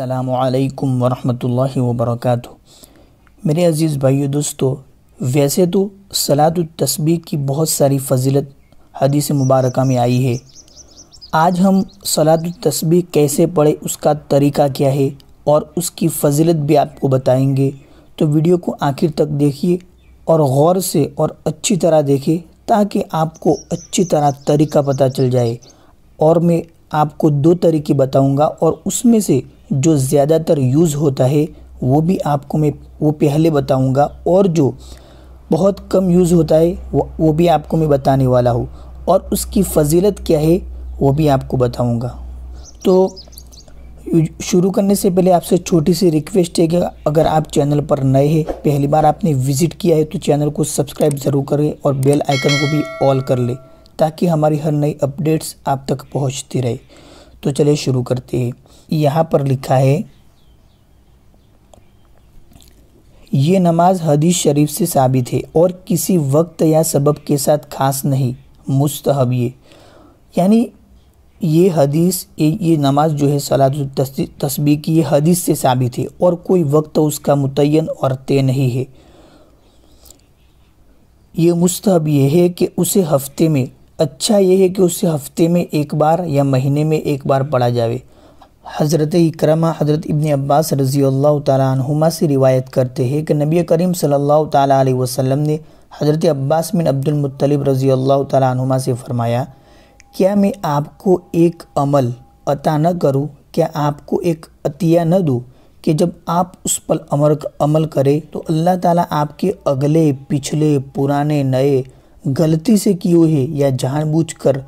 अल्लाम वरहमतुल्लाहि वबरकत मेरे अज़ीज़ भाइयों दोस्तों वैसे तो सलात तस्बी की बहुत सारी फजीलत हदीस मुबारक में आई है आज हम सलात कैसे पढ़े उसका तरीका क्या है और उसकी फजीलत भी आपको बताएंगे तो वीडियो को आखिर तक देखिए और गौर से और अच्छी तरह देखें ताकि आपको अच्छी तरह तरीका पता चल जाए और मैं आपको दो तरीके बताऊंगा और उसमें से जो ज़्यादातर यूज़ होता है वो भी आपको मैं वो पहले बताऊंगा और जो बहुत कम यूज़ होता है वो वो भी आपको मैं बताने वाला हूँ और उसकी फजीलत क्या है वो भी आपको बताऊंगा तो शुरू करने से पहले आपसे छोटी सी रिक्वेस्ट है कि अगर आप चैनल पर नए हैं पहली बार आपने विज़िट किया है तो चैनल को सब्सक्राइब ज़रूर करें और बेल आइकन को भी ऑल कर लें ताकि हमारी हर नई अपडेट्स आप तक पहुंचती रहे तो चलिए शुरू करते हैं यहाँ पर लिखा है ये नमाज हदीस शरीफ से साबित है और किसी वक्त या सबब के साथ खास नहीं मुस्तहब ये यानी ये हदीस ये, ये नमाज जो है सलात तस्बी की ये हदीस से साबित है और कोई वक्त उसका मुतन और तय नहीं है ये मुस्तहब यह है कि उसे हफ्ते में अच्छा यह है कि उसे हफ्ते में एक बार या महीने में एक बार पढ़ा जाए हज़रत इक्रमा हज़रत इब्न अब्बास रज़ी अल्लाह तुमा से रिवायत करते हैं कि नबी करीम सल्लल्लाहु सल्ला वसल्लम ने हज़रत अब्बास बिन अब्दुलमतलब रज़ी अल्लाह तुमा से फ़रमाया क्या मैं आपको एक अमल अता न करूं क्या आपको एक अतिया न दूँ कि जब आप उस पर अमर अमल करें तो अल्लाह ताला आपके अगले पिछले पुराने नए गलती से किए हैं या कर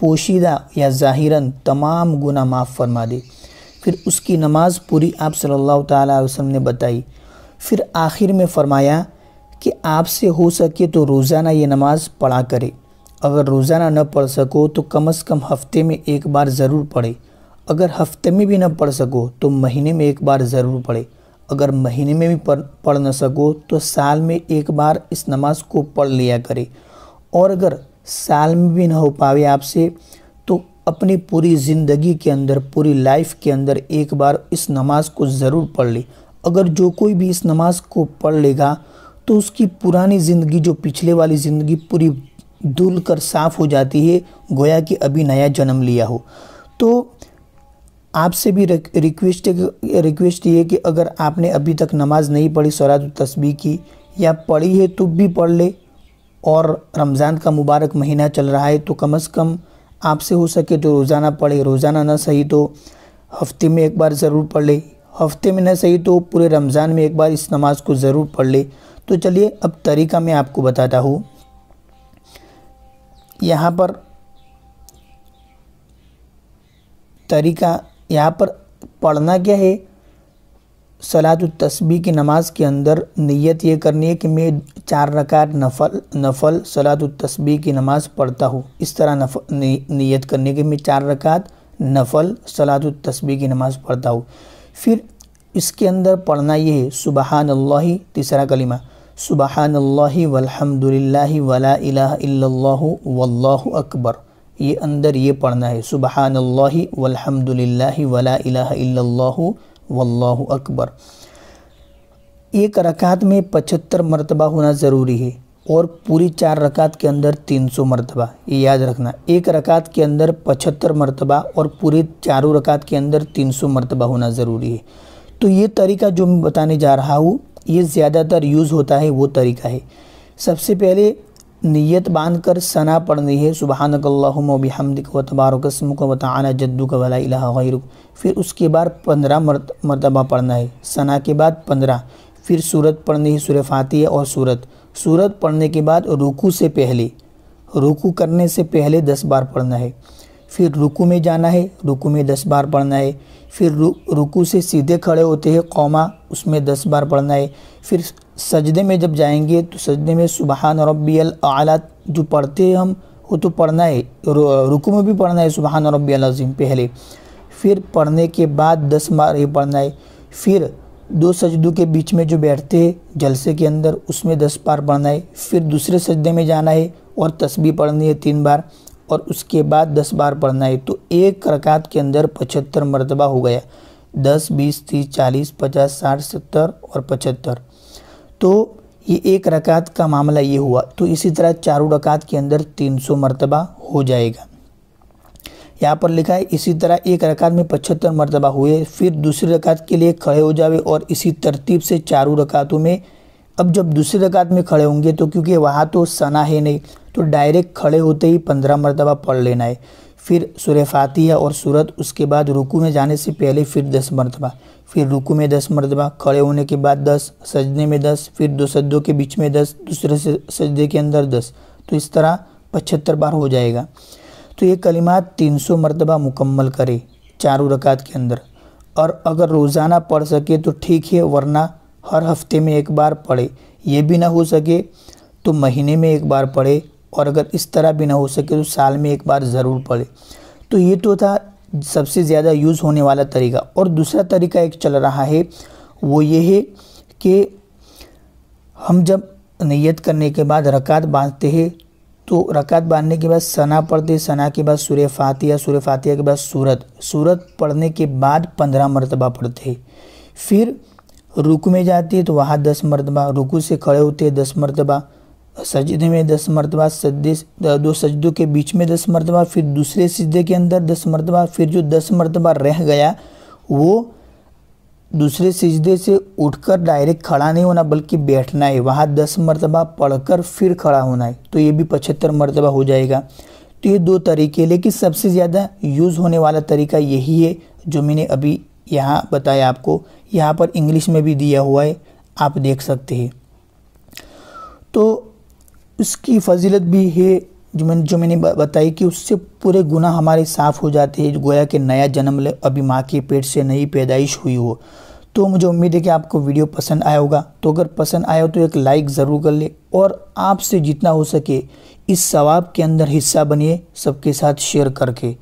पोशीदा या जाहिरन तमाम गुना माफ़ फरमा दे फिर उसकी नमाज पूरी आप सल्लल्लाहु अलैहि वसल्लम ने बताई फिर आखिर में फरमाया कि आपसे हो सके तो रोज़ाना ये नमाज़ पढ़ा करे अगर रोज़ाना न पढ़ सको तो कम से कम हफ्ते में एक बार ज़रूर पढ़े अगर हफ्ते में भी न पढ़ सको तो महीने में एक बार ज़रूर पढ़े अगर महीने में भी पढ़ पढ़ न सको तो साल में एक बार इस नमाज को पढ़ लिया करे और अगर साल में भी ना हो पावे आपसे अपनी पूरी ज़िंदगी के अंदर पूरी लाइफ के अंदर एक बार इस नमाज़ को ज़रूर पढ़ ले अगर जो कोई भी इस नमाज़ को पढ़ लेगा तो उसकी पुरानी ज़िंदगी जो पिछले वाली ज़िंदगी पूरी धुल कर साफ़ हो जाती है गोया कि अभी नया जन्म लिया हो तो आपसे भी रिक्वेस्ट रिक्वेस्ट ये कि अगर आपने अभी तक नमाज़ नहीं पढ़ी सरात तस्बी की या पढ़ी है तो भी पढ़ ले और रमज़ान का मुबारक महीना चल रहा है तो कम अज़ कम आपसे हो सके तो रोज़ाना पढ़े रोज़ाना ना सही तो हफ्ते में एक बार ज़रूर पढ़ ले हफ्ते में ना सही तो पूरे रमज़ान में एक बार इस नमाज़ को ज़रूर पढ़ ले तो चलिए अब तरीका मैं आपको बताता हूँ यहाँ पर तरीका यहाँ पर पढ़ना क्या है सलात तस्बी की नमाज़ के अंदर नियत ये करनी है कि मैं चार रकात नफल नफल सलात तस्बी की नमाज़ पढ़ता हूँ इस तरह नफ नि, नियत करनी है कि मैं चार रकात नफल सलात तस्बी की नमाज़ पढ़ता हूँ फिर इसके अंदर पढ़ना ये है सुबहान अल्लाह तीसरा कलिमा सुबहान अल्लाह वलहमदिल्ला वला वल्लाहु अकबर ये अंदर ये पढ़ना है सुबहान अल्लाह वलहमदिल्ला वला वल्लाहु अकबर एक रकात में पचहत्तर मरतबा होना ज़रूरी है और पूरी चार रकात के अंदर तीन सौ मरतबा ये याद रखना एक रकात के अंदर पचहत्तर मरतबा और पूरी चारों रकात के अंदर तीन सौ मरतबा होना ज़रूरी है तो ये तरीका जो मैं बताने जा रहा हूँ ये ज़्यादातर यूज़ होता है वो तरीका है सबसे पहले नीयत बांध कर सना पढ़नी है सुबहानकल्लाबिहमदिक व तबारकस्मक व ताना जद्दू का वला गैरुक फिर उसके बाद पंद्रह मरतबा पढ़ना है सना के बाद पंद्रह फिर सूरत पढ़नी है सूर्य फातिह और सूरत सूरत पढ़ने के बाद रुकू से पहले रुकू करने से पहले दस बार पढ़ना है फिर रुकू में जाना है रुकू में दस बार पढ़ना है फिर रुकू से सीधे खड़े होते हैं कौमा उसमें दस बार पढ़ना है फिर सजदे में जब जाएंगे तो सजदे में सुबहान रब्बी अला जो पढ़ते हैं हम वो तो पढ़ना है रुकू में भी पढ़ना है सुबहान रब्बी अज़ीम पहले फिर पढ़ने के बाद दस बार ये पढ़ना है फिर दो सजदों के बीच में जो बैठते हैं जलसे के अंदर उसमें दस बार पढ़ना है फिर दूसरे सजदे में जाना है और तस्बी पढ़नी है तीन बार और उसके बाद दस बार पढ़ना है तो एक रकात के अंदर पचहत्तर मरतबा हो गया दस बीस तीस चालीस पचास साठ सत्तर और पचहत्तर तो ये एक रकात का मामला ये हुआ तो इसी तरह चारों रकात के अंदर तीन सौ मरतबा हो जाएगा यहाँ पर लिखा है इसी तरह एक रकात में पचहत्तर मरतबा हुए फिर दूसरी रकात के लिए खड़े हो जावे और इसी तरतीब से चारों रकातों में अब जब दूसरी रकात में खड़े होंगे तो क्योंकि वहाँ तो सना है नहीं तो डायरेक्ट खड़े होते ही पंद्रह मरतबा पढ़ लेना है फिर सुर फातिहा और सूरत उसके बाद रुकू में जाने से पहले फिर दस मरतबा फिर रुकू में दस मरतबा खड़े होने के बाद दस सजने में दस फिर दो सजदों के बीच में दस दूसरे सजदे के अंदर दस तो इस तरह पचहत्तर बार हो जाएगा तो ये कलिमात तीन सौ मरतबा मुकम्मल करे चारों रकात के अंदर और अगर रोज़ाना पढ़ सके तो ठीक है वरना हर हफ्ते में एक बार पढ़े ये भी ना हो सके तो महीने में एक बार पढ़े और अगर इस तरह भी ना हो सके तो साल में एक बार ज़रूर पढ़े तो ये तो था सबसे ज़्यादा यूज़ होने वाला तरीका और दूसरा तरीका एक चल रहा है वो ये है कि हम जब नियत करने के बाद रकात बांधते हैं तो रकात बांधने के बाद सना पढ़ते सना के बाद सूर्य फातिया सूर्य फातिया के बाद सूरत सूरत पढ़ने के बाद पंद्रह मरतबा पढ़ते हैं फिर रुक में जाती है तो वहाँ दस मरतबा रुकू से खड़े होते हैं दस मरतबा सजदे में दस मरतबा सजदे दो सजदों के बीच में दस मरतबा फिर दूसरे सजदे के अंदर दस मरतबा फिर जो दस मरतबा रह गया वो दूसरे सजदे से उठकर डायरेक्ट खड़ा नहीं होना बल्कि बैठना है वहाँ दस मरतबा पढ़कर फिर खड़ा होना है तो ये भी पचहत्तर मरतबा हो जाएगा तो ये दो तरीके लेकिन सबसे ज़्यादा यूज़ होने वाला तरीका यही है जो मैंने अभी यहाँ बताया आपको यहाँ पर इंग्लिश में भी दिया हुआ है आप देख सकते हैं तो उसकी फजीलत भी है जो मैंने जो मैंने बताई कि उससे पूरे गुना हमारे साफ़ हो जाते हैं गोया कि नया जन्म ले अभी माँ के पेट से नई पैदाइश हुई हो तो मुझे उम्मीद है कि आपको वीडियो पसंद आया होगा तो अगर पसंद आया हो तो एक लाइक ज़रूर कर ले और आपसे जितना हो सके इस सवाब के अंदर हिस्सा बनिए सबके साथ शेयर करके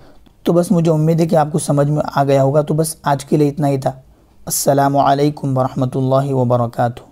तो बस मुझे उम्मीद है कि आपको समझ में आ गया होगा तो बस आज के लिए इतना ही था असलकम वरहमल वर्का